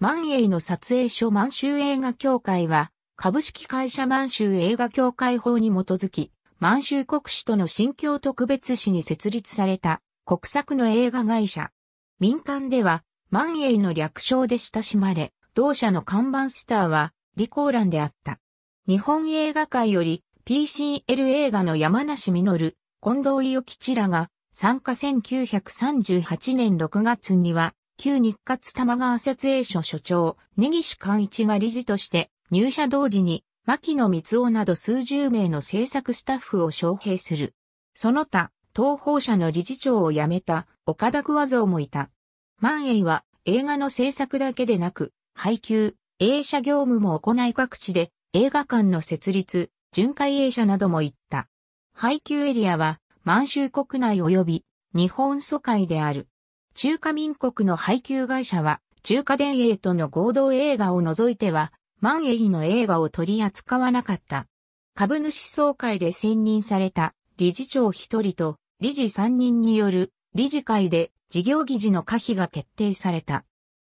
万映の撮影所満州映画協会は、株式会社満州映画協会法に基づき、満州国主との新疆特別史に設立された国策の映画会社。民間では、万映の略称で親しまれ、同社の看板スターは、リコーランであった。日本映画界より、PCL 映画の山梨実、近藤伊予吉らが、参加1938年6月には、旧日活玉川設営所所長、根岸寛一が理事として、入社同時に、牧野光夫など数十名の制作スタッフを招聘する。その他、東宝社の理事長を辞めた、岡田桑蔵もいた。万栄は、映画の制作だけでなく、配給、映写業務も行い各地で、映画館の設立、巡回映写なども行った。配給エリアは、満州国内及び、日本疎開である。中華民国の配給会社は、中華電影との合同映画を除いては、万栄の映画を取り扱わなかった。株主総会で選任された理事長一人と理事三人による理事会で事業議事の可否が決定された。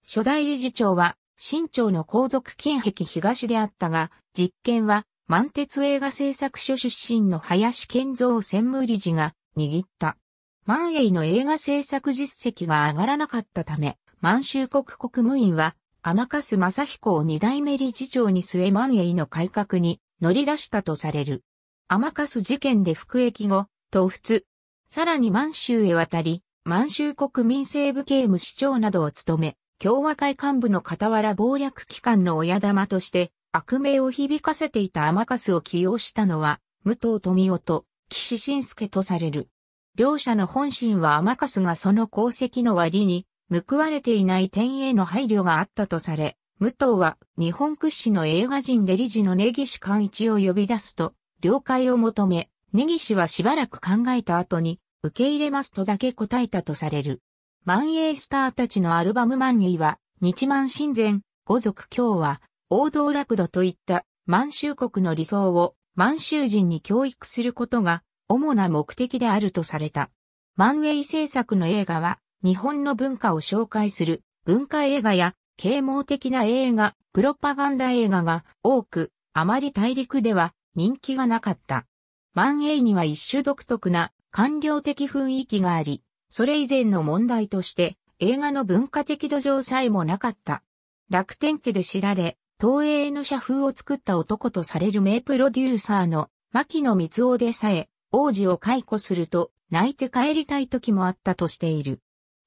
初代理事長は新朝の皇族金壁東であったが、実験は満鉄映画製作所出身の林健三専務理事が握った。万永の映画制作実績が上がらなかったため、満州国国務院は、甘春正彦を二代目理事長に据え万永の改革に乗り出したとされる。甘春事件で服役後、東仏。さらに満州へ渡り、満州国民政部刑務市長などを務め、共和会幹部の傍ら暴略機関の親玉として、悪名を響かせていた甘春を起用したのは、武藤富夫と岸信介とされる。両者の本心は甘かすがその功績の割に、報われていない点への配慮があったとされ、武藤は日本屈指の映画人で理事の根岸寛一を呼び出すと、了解を求め、根岸はしばらく考えた後に、受け入れますとだけ答えたとされる。万栄スターたちのアルバム万栄は、日満親善、五族今日は、王道楽土といった満州国の理想を満州人に教育することが主な目的であるとされた。マンウェイ制作の映画は、日本の文化を紹介する文化映画や啓蒙的な映画、プロパガンダ映画が多く、あまり大陸では人気がなかった。マンウェイには一種独特な官僚的雰囲気があり、それ以前の問題として映画の文化的土壌さえもなかった。楽天家で知られ、東映の社風を作った男とされる名プロデューサーの牧野光夫でさえ、王子を解雇すると泣いて帰りたい時もあったとしている。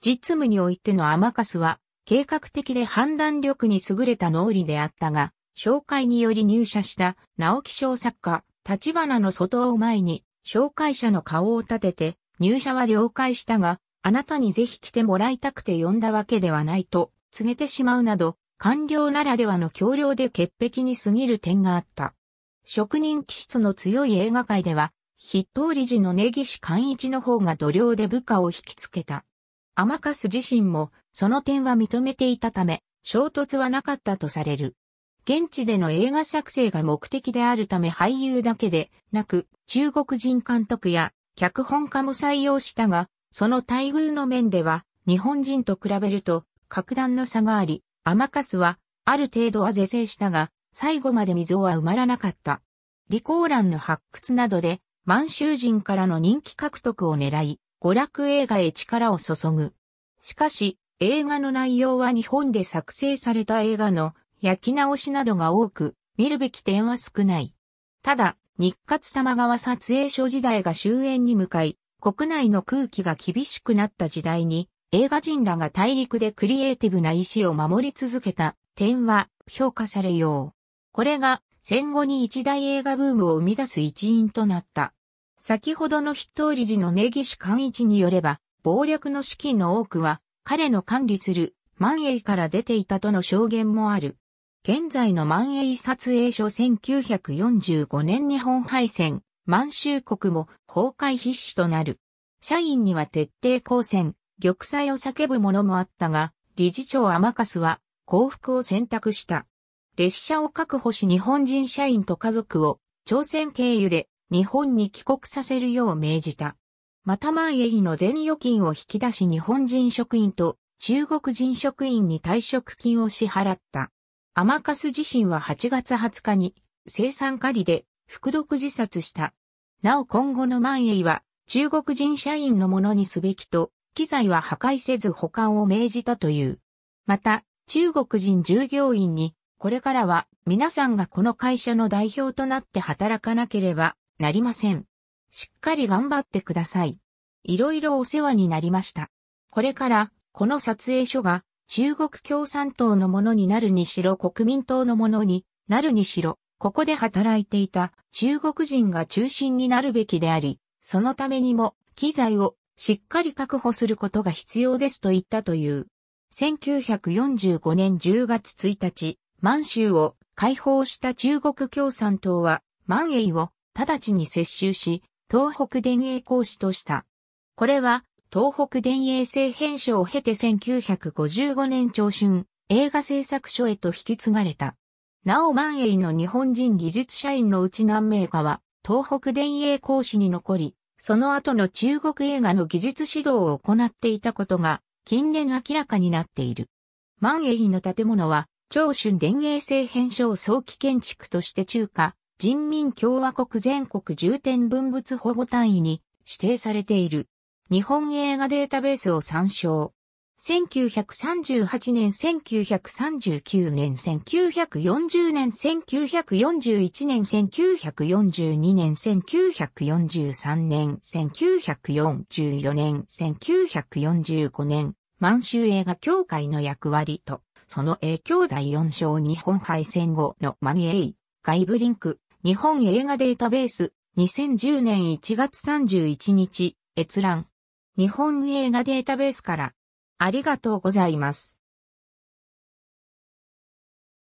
実務においてのアマカスは、計画的で判断力に優れた脳裏であったが、紹介により入社した直木賞作家、立花の外を前に、紹介者の顔を立てて、入社は了解したが、あなたにぜひ来てもらいたくて呼んだわけではないと告げてしまうなど、官僚ならではの強量で潔癖に過ぎる点があった。職人気質の強い映画界では、筆頭理事の根岸寛一の方が度量で部下を引きつけた。甘春自身もその点は認めていたため、衝突はなかったとされる。現地での映画作成が目的であるため俳優だけでなく中国人監督や脚本家も採用したが、その待遇の面では日本人と比べると格段の差があり、甘春はある程度は是正したが、最後まで溝は埋まらなかった。李光欄の発掘などで満州人からの人気獲得を狙い、娯楽映画へ力を注ぐ。しかし、映画の内容は日本で作成された映画の焼き直しなどが多く、見るべき点は少ない。ただ、日活玉川撮影所時代が終焉に向かい、国内の空気が厳しくなった時代に、映画人らが大陸でクリエイティブな意志を守り続けた点は評価されよう。これが戦後に一大映画ブームを生み出す一因となった。先ほどの筆頭理事の根岸寛一によれば、暴略の資金の多くは、彼の管理する万栄から出ていたとの証言もある。現在の万栄撮影所1945年日本敗戦、満州国も崩壊必至となる。社員には徹底抗戦、玉砕を叫ぶ者もあったが、理事長天笠は降伏を選択した。列車を確保し日本人社員と家族を朝鮮経由で日本に帰国させるよう命じた。また万栄の全預金を引き出し日本人職員と中国人職員に退職金を支払った。アマカス自身は8月20日に生産狩りで服毒自殺した。なお今後の万栄は中国人社員のものにすべきと、機材は破壊せず保管を命じたという。また、中国人従業員に、これからは皆さんがこの会社の代表となって働かなければなりません。しっかり頑張ってください。いろいろお世話になりました。これから、この撮影所が、中国共産党のものになるにしろ国民党のものになるにしろ、ここで働いていた中国人が中心になるべきであり、そのためにも機材をしっかり確保することが必要ですと言ったという。1945年10月1日、満州を解放した中国共産党は、満英を直ちに接収し、東北電営講師とした。これは、東北電営製編書を経て1955年長春、映画制作所へと引き継がれた。なお万栄の日本人技術社員のうち何名かは、東北電営講師に残り、その後の中国映画の技術指導を行っていたことが、近年明らかになっている。万栄の建物は、長春電営製編書を早期建築として中華、人民共和国全国重点文物保護単位に指定されている。日本映画データベースを参照。1938年、1939年、1940年、1941年、1942年、1943年、1944年、1945年、満州映画協会の役割と、その影響第4章日本敗戦後のマニエイ、外部リンク、日本映画データベース、2010年1月31日、閲覧。日本映画データベースから。ありがとうございます。